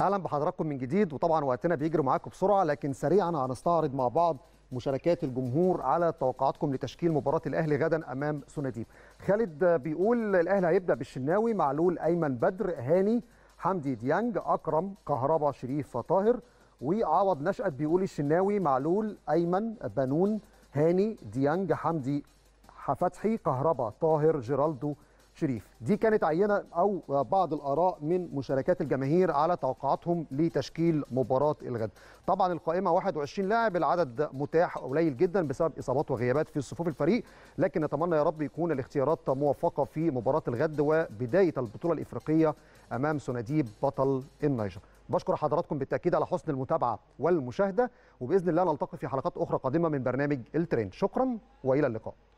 اهلا بحضراتكم من جديد وطبعا وقتنا بيجري معاكم بسرعه لكن سريعا هنستعرض مع بعض مشاركات الجمهور على توقعاتكم لتشكيل مباراه الاهلي غدا امام سوناديب. خالد بيقول الاهلي هيبدا بالشناوي معلول ايمن بدر هاني حمدي ديانج اكرم كهربا شريف طاهر وعوض نشأت بيقول الشناوي معلول ايمن بنون هاني ديانج حمدي فتحي كهربا طاهر جيرالدو شريف دي كانت عينة أو بعض الآراء من مشاركات الجماهير على توقعاتهم لتشكيل مباراة الغد طبعا القائمة 21 لاعب العدد متاح قليل جدا بسبب إصابات وغيابات في صفوف الفريق لكن نتمنى يا رب يكون الاختيارات موفقة في مباراة الغد وبداية البطولة الإفريقية أمام سناديب بطل النيجر بشكر حضراتكم بالتأكيد على حسن المتابعة والمشاهدة وبإذن الله نلتقي في حلقات أخرى قادمة من برنامج الترند شكرا وإلى اللقاء